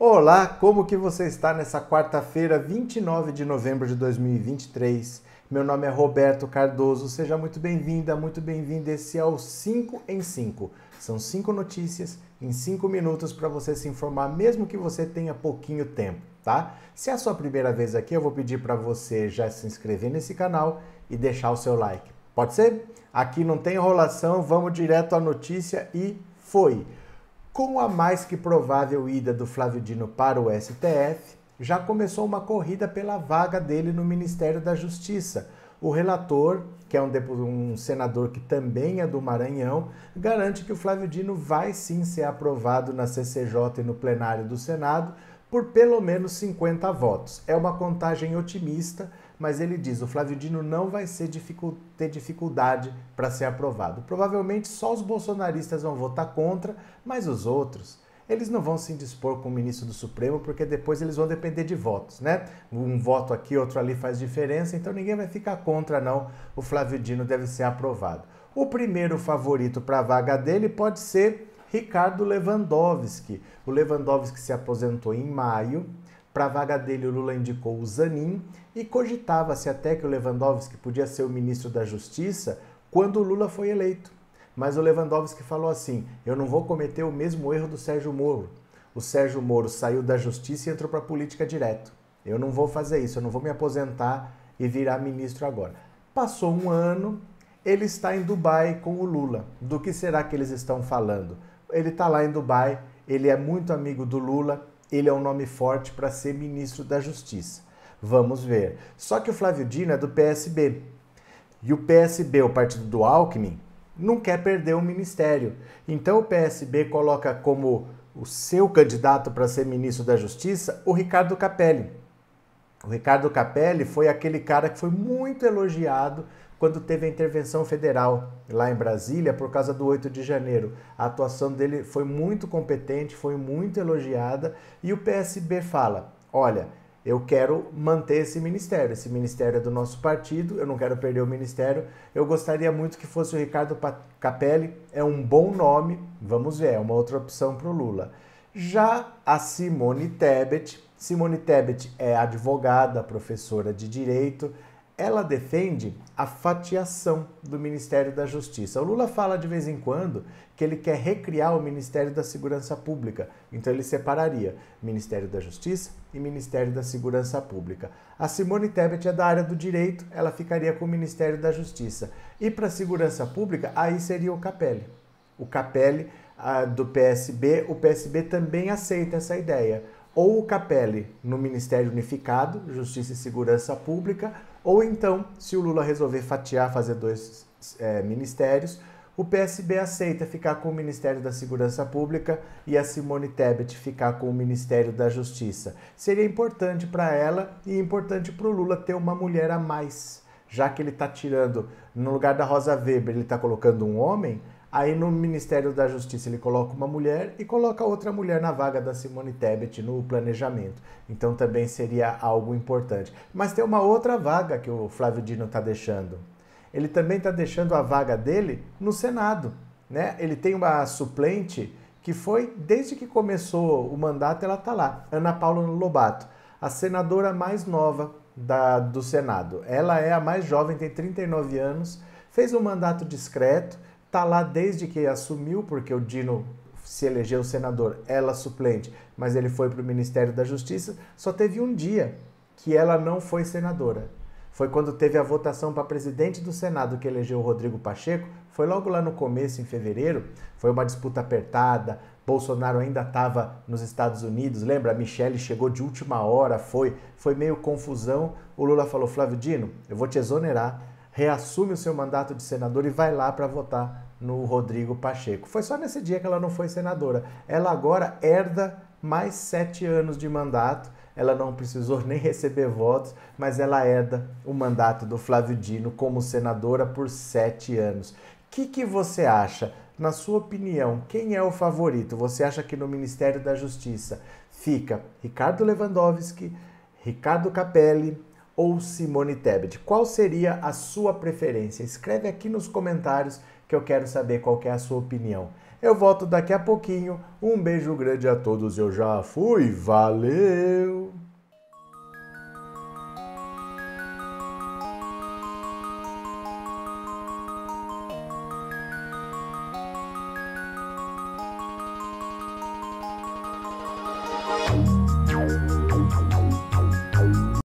Olá, como que você está nessa quarta-feira, 29 de novembro de 2023? Meu nome é Roberto Cardoso, seja muito bem-vinda, muito bem-vindo. Esse é o 5 em 5. São cinco notícias em cinco minutos para você se informar, mesmo que você tenha pouquinho tempo, tá? Se é a sua primeira vez aqui, eu vou pedir para você já se inscrever nesse canal e deixar o seu like. Pode ser? Aqui não tem enrolação, vamos direto à notícia e foi! Com a mais que provável ida do Flávio Dino para o STF, já começou uma corrida pela vaga dele no Ministério da Justiça. O relator, que é um, um, senador que também é do Maranhão, garante que o Flávio Dino vai sim ser aprovado na CCJ e no plenário do Senado por pelo menos 50 votos. É uma contagem otimista, mas ele diz: o Flávio Dino não vai dificu ter dificuldade para ser aprovado. Provavelmente só os bolsonaristas vão votar contra, mas os outros. Eles não vão se indispor com o ministro do Supremo, porque depois eles vão depender de votos, né? Um voto aqui, outro ali faz diferença, então ninguém vai ficar contra, não. O Flávio Dino deve ser aprovado. O primeiro favorito para a vaga dele pode ser Ricardo Lewandowski. O Lewandowski se aposentou em maio, para a vaga dele, o Lula indicou o Zanin e cogitava-se até que o Lewandowski podia ser o ministro da Justiça quando o Lula foi eleito. Mas o Lewandowski falou assim: eu não vou cometer o mesmo erro do Sérgio Moro. O Sérgio Moro saiu da justiça e entrou para a política direto. Eu não vou fazer isso, eu não vou me aposentar e virar ministro agora. Passou um ano, ele está em Dubai com o Lula. Do que será que eles estão falando? Ele está lá em Dubai, ele é muito amigo do Lula, ele é um nome forte para ser ministro da Justiça. Vamos ver. Só que o Flávio Dino é do PSB. E o PSB, o partido do Alckmin, não quer perder o ministério. Então o PSB coloca como o seu candidato para ser ministro da Justiça o Ricardo Capelli. O Ricardo Capelli foi aquele cara que foi muito elogiado quando teve a intervenção federal lá em Brasília por causa do 8 de janeiro. A atuação dele foi muito competente, foi muito elogiada e o PSB fala: olha, eu quero manter esse ministério. Esse ministério é do nosso partido, eu não quero perder o ministério. Eu gostaria muito que fosse o Ricardo Capelli, é um bom nome, vamos ver, é uma outra opção para o Lula. Já a Simone Tebet, Simone Tebet é advogada, professora de direito, ela defende a fatiação do Ministério da Justiça. O Lula fala de vez em quando que ele quer recriar o Ministério da Segurança Pública, então ele separaria Ministério da Justiça e Ministério da Segurança Pública. A Simone Tebet é da área do direito, ela ficaria com o Ministério da Justiça. E para a Segurança Pública, aí seria o Capelli. O Capelli ah, do PSB, o PSB também aceita essa ideia ou o Capelli no Ministério Unificado, Justiça e Segurança Pública, ou então, se o Lula resolver fatiar, fazer dois é, ministérios, o PSB aceita ficar com o Ministério da Segurança Pública e a Simone Tebet ficar com o Ministério da Justiça. Seria importante para ela e importante para o Lula ter uma mulher a mais, já que ele está tirando, no lugar da Rosa Weber, ele está colocando um homem Aí no Ministério da Justiça ele coloca uma mulher e coloca outra mulher na vaga da Simone Tebet no planejamento. Então também seria algo importante. Mas tem uma outra vaga que o Flávio Dino está deixando. Ele também está deixando a vaga dele no Senado. Né? Ele tem uma suplente que foi, desde que começou o mandato, ela está lá, Ana Paula Lobato, a senadora mais nova da, do Senado. Ela é a mais jovem, tem 39 anos, fez um mandato discreto tá lá desde que assumiu, porque o Dino se elegeu senador, ela suplente, mas ele foi para o Ministério da Justiça, só teve um dia que ela não foi senadora. Foi quando teve a votação para presidente do Senado que elegeu o Rodrigo Pacheco, foi logo lá no começo, em fevereiro, foi uma disputa apertada, Bolsonaro ainda estava nos Estados Unidos, lembra? A Michelle chegou de última hora, foi, foi meio confusão. O Lula falou: Flávio Dino, eu vou te exonerar, reassume o seu mandato de senador e vai lá para votar no Rodrigo Pacheco. Foi só nesse dia que ela não foi senadora. Ela agora herda mais sete anos de mandato. Ela não precisou nem receber votos, mas ela herda o mandato do Flávio Dino como senadora por sete anos. O que, que você acha? Na sua opinião, quem é o favorito? Você acha que no Ministério da Justiça fica Ricardo Lewandowski, Ricardo Capelli ou Simone Tebet? Qual seria a sua preferência? Escreve aqui nos comentários que eu quero saber qual que é a sua opinião. Eu volto daqui a pouquinho. Um beijo grande a todos. Eu já fui. Valeu!